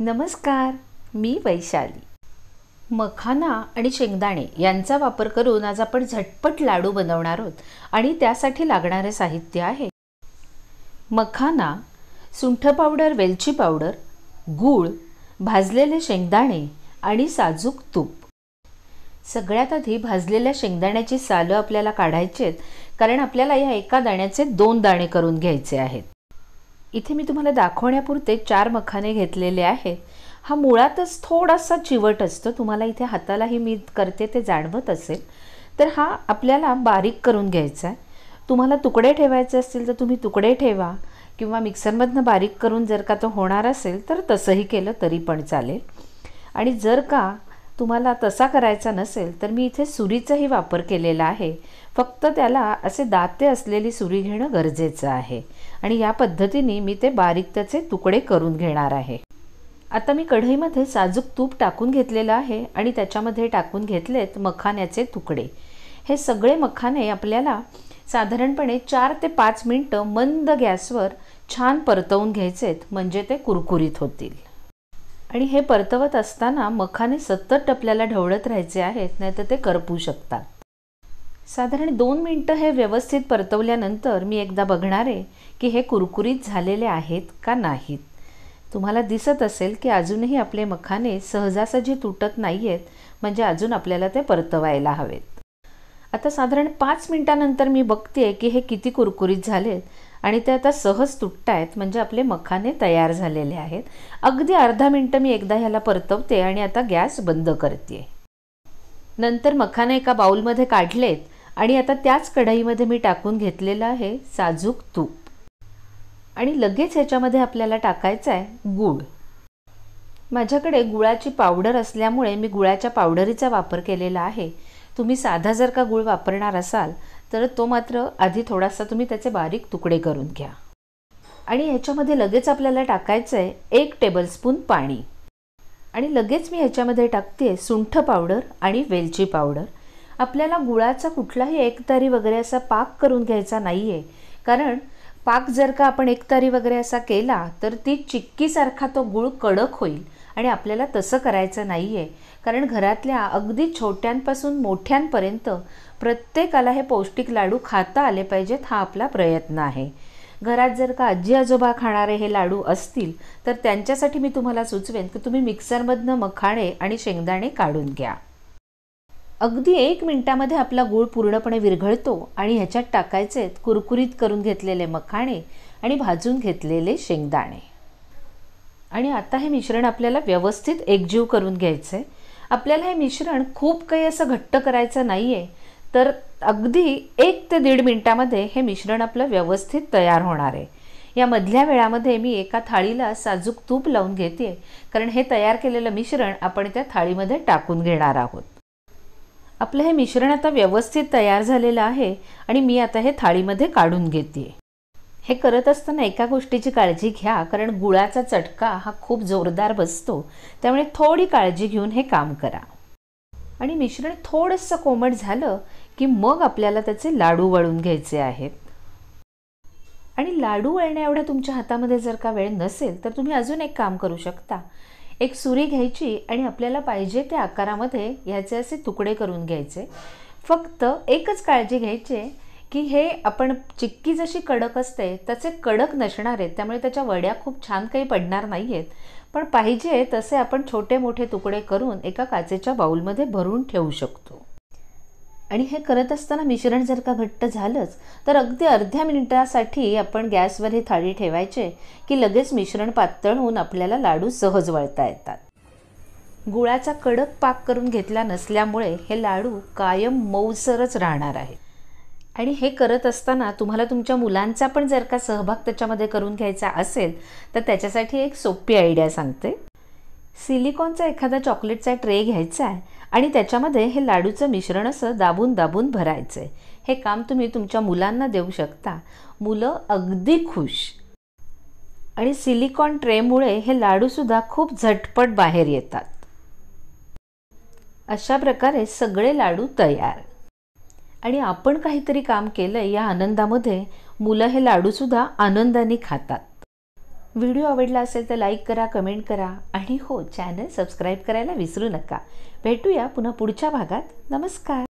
नमस्कार मी वैशाली मखाना आणि शेंगदाणे यांचा वापर करून आज आपण झटपट लाडू बनवणार आहोत आणि त्यासाठी लागणारे साहित्य आहे मखाना सुंठ पावडर वेलची पावडर गूळ भाजलेले शेंगदाणे आणि साजूक तूप सगळ्यात आधी भाजलेल्या शेंगदाण्याची सालं आपल्याला काढायची आहेत कारण आपल्याला या एका दाण्याचे दोन दाणे करून घ्यायचे आहेत इथे मी तुम्हाला दाखवण्यापुरते चार मखाने घेतलेले आहेत हा मुळातच थोडासा चिवट असतो तुम्हाला इथे हातालाही मी करते ते जाणवत असेल तर हा आपल्याला बारीक करून घ्यायचा आहे तुम्हाला तुकडे ठेवायचे असतील तर तुम्ही तुकडे ठेवा किंवा मिक्सरमधनं बारीक करून जर का तो होणार असेल तर तसंही केलं तरी पण चालेल आणि जर का तुम्हाला तसा करायचा नसेल तर मी इथे सुरीचाही वापर केलेला आहे फक्त त्याला असे दाते असलेली सुरी घेणं गरजेचं आहे आणि या पद्धतीने मी ते बारीक त्याचे तुकडे करून घेणार आहे आता मी कढईमध्ये साजूक तूप टाकून घेतलेलं आहे आणि त्याच्यामध्ये टाकून घेतलेत मखाण्याचे तुकडे हे सगळे मखाने आपल्याला साधारणपणे चार ते पाच मिनटं मंद गॅसवर छान परतवून घ्यायचेत म्हणजे ते कुरकुरीत होतील आणि हे परतवत असताना मखाने सतत टपल्याला ढवळत राहायचे आहेत नाहीतर ते करपू शकतात साधारण दोन मिनटं हे व्यवस्थित परतवल्यानंतर मी एकदा बघणार आहे की हे कुरकुरीत झालेले आहेत का नाहीत तुम्हाला दिसत असेल की अजूनही आपले मखाने सहजासहजी तुटत नाही आहेत म्हणजे अजून आपल्याला ते परतवायला हवेत आता साधारण पाच मिनटानंतर मी बघते की हे किती कुरकुरीत झालेत आणि ते आता सहज तुटतायत म्हणजे आपले मखाने तयार झालेले आहेत अगदी अर्धा मिनटं मी एकदा ह्याला परतवते आणि आता गॅस बंद करते नंतर मखाने एका बाउलमध्ये काढलेत आणि आता त्याच कढईमध्ये मी टाकून घेतलेलं आहे साजूक तूप आणि लगेच ह्याच्यामध्ये आपल्याला टाकायचं आहे गूळ माझ्याकडे गुळाची पावडर असल्यामुळे मी गुळाच्या पावडरीचा वापर केलेला आहे तुम्ही साधा जर का गूळ वापरणार असाल तर तो मात्र आधी थोडासा तुम्ही त्याचे बारीक तुकडे करून घ्या आणि ह्याच्यामध्ये लगेच आपल्याला टाकायचं आहे एक टेबलस्पून पाणी आणि लगेच मी ह्याच्यामध्ये टाकते सुंठ पावडर आणि वेलची पावडर आपल्याला गुळाचा कुठलाही एकतारी वगैरे असा पाक करून घ्यायचा नाही आहे कारण पाक जर का आपण एकतारी वगैरे असा केला तर ती चिक्कीसारखा तो गुळ कडक होईल आणि आपल्याला तसं करायचं नाही आहे कारण घरातल्या अगदी छोट्यांपासून मोठ्यांपर्यंत प्रत्येकाला हे पौष्टिक लाडू खाता आले पाहिजेत हा आपला प्रयत्न आहे घरात जर का आजी आजोबा खाणारे हे लाडू असतील तर त्यांच्यासाठी मी तुम्हाला सुचवेन की तुम्ही मिक्सरमधनं मखाणे आणि शेंगदाणे काढून घ्या अगदी एक मिनटामध्ये आपला गूळ पूर्णपणे विरघळतो आणि ह्याच्यात टाकायचे कुरकुरीत करून घेतलेले मखाणे आणि भाजून घेतलेले शेंगदाणे आणि आता हे मिश्रण आपल्याला व्यवस्थित एकजीव करून घ्यायचं आहे आपल्याला हे मिश्रण खूप काही असं घट्ट करायचं नाही आहे तर अगदी एक ते दीड मिनटामध्ये हे मिश्रण आपलं व्यवस्थित तयार होणार आहे या मधल्या वेळामध्ये मी एका थाळीला साजूक तूप लावून घेते कारण हे तयार केलेलं मिश्रण आपण त्या थाळीमध्ये टाकून घेणार आहोत आपलं हे मिश्रण आता व्यवस्थित तयार झालेलं आहे आणि मी आता हे थाळीमध्ये काढून घेते हे करत असताना एका गोष्टीची काळजी घ्या कारण गुळाचा चटका हा खूप जोरदार बसतो त्यामुळे थोडी काळजी घेऊन हे काम करा आणि मिश्रण थोडंसं कोमट झालं की मग आपल्याला त्याचे लाडू वळून घ्यायचे आहेत आणि लाडू वळण्या एवढ्या तुमच्या हातामध्ये जर का वेळ नसेल तर तुम्ही अजून एक काम करू शकता एक सुरी घ्यायची आणि आपल्याला पाहिजे त्या आकारामध्ये ह्याचे असे तुकडे करून घ्यायचे फक्त एकच काळजी घ्यायची की हे आपण चिक्की जशी कडक असते तसे कडक नसणार आहेत त्यामुळे त्याच्या वड्या खूप छान काही पडणार नाही आहेत पण पाहिजे तसे आपण छोटे मोठे तुकडे करून एका काचेच्या बाउलमध्ये भरून ठेवू शकतो आणि हे करत असताना मिश्रण जर का घट्ट झालंच तर अगदी अर्ध्या मिनिटासाठी आपण गॅसवर हे थाळी ठेवायचे की लगेच मिश्रण पातळ होऊन आपल्याला लाडू सहज वळता येतात गुळाचा कडक पाक करून घेतला नसल्यामुळे हे लाडू कायम मऊसरच राहणार आहेत आणि हे करत असताना तुम्हाला तुमच्या मुलांचा पण जर का सहभाग त्याच्यामध्ये करून घ्यायचा असेल तर त्याच्यासाठी एक सोपी आयडिया सांगते सिलिकॉनचा एखादा चॉकलेटचा ट्रे घ्यायचा आहे आणि त्याच्यामध्ये हे लाडूचं मिश्रण असं दाबून दाबून भरायचं आहे हे काम तुम्ही तुमच्या मुलांना देऊ शकता मुलं अगदी खुश आणि सिलिकॉन ट्रेमुळे हे लाडूसुद्धा खूप झटपट बाहेर येतात अशा प्रकारे सगळे लाडू तयार आणि आपण काहीतरी काम केलं या आनंदामध्ये मुलं हे लाडूसुद्धा आनंदाने खातात व्हिडिओ आवडला असेल तर लाईक करा कमेंट करा आणि हो चॅनल सबस्क्राईब करायला विसरू नका भेटूया पुन्हा पुढच्या भागात नमस्कार